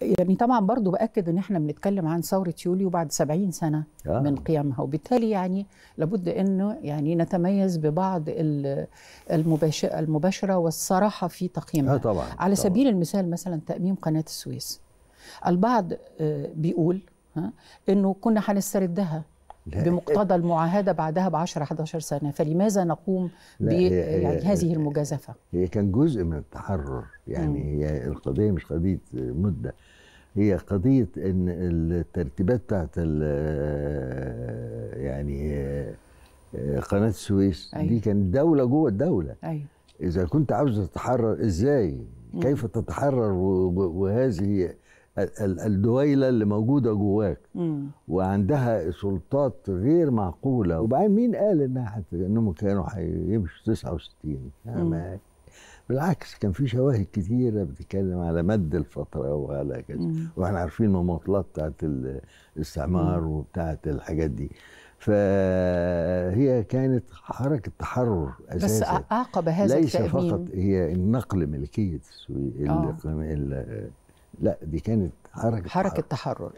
يعني طبعا برضو باكد ان احنا بنتكلم عن ثوره يوليو بعد 70 سنه آه. من قيامها وبالتالي يعني لابد انه يعني نتميز ببعض المباشره المباشرة والصراحه في تقييمها آه طبعا. على طبعا. سبيل المثال مثلا تاميم قناه السويس البعض آه، بيقول آه، انه كنا هنستردها بمقتضى المعاهده بعدها ب 10 11 سنه فلماذا نقوم ب يعني هذه المجازفه؟ هي كان جزء من التحرر يعني مم. هي القضيه مش قضيه مده هي قضيه ان الترتيبات بتاعت يعني آه، قناه السويس أيوة. دي كانت دوله جوه الدوله أيوة. اذا كنت عاوز تتحرر ازاي؟ كيف تتحرر وهذه الدويلة اللي موجودة جواك مم. وعندها سلطات غير معقولة وبعدين مين قال إنها إنهم كانوا هيمشوا 69 بالعكس كان في شواهد كثيره بتتكلم على مد الفترة وعلى كذا وإحنا عارفين المماطلات بتاعت الاستعمار وبتاعت الحاجات دي فهي كانت حركة تحرر أساسا بس أعقب هذا ليس التأمين. فقط هي النقل ملكية السويد آه. لا دي كانت حركه حركه تحرر